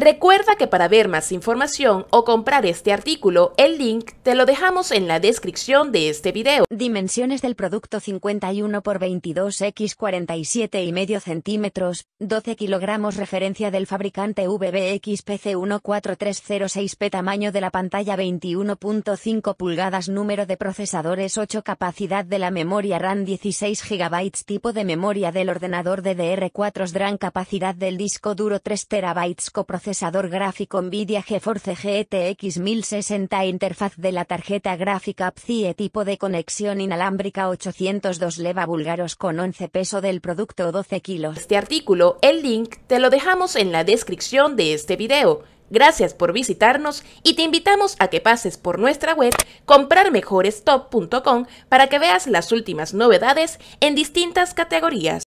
Recuerda que para ver más información o comprar este artículo, el link te lo dejamos en la descripción de este video. Dimensiones del producto 51 x 22 x 47 y medio centímetros, 12 kilogramos referencia del fabricante pc 14306 p tamaño de la pantalla 21.5 pulgadas número de procesadores 8 capacidad de la memoria RAM 16 GB tipo de memoria del ordenador DDR4 SDRAM capacidad del disco duro 3 TB coprocesador procesador gráfico NVIDIA GeForce GTX 1060 interfaz de la tarjeta gráfica PCIe tipo de conexión inalámbrica 802 leva búlgaros con 11 peso del producto 12 kilos. Este artículo, el link, te lo dejamos en la descripción de este video. Gracias por visitarnos y te invitamos a que pases por nuestra web comprarmejorestop.com para que veas las últimas novedades en distintas categorías.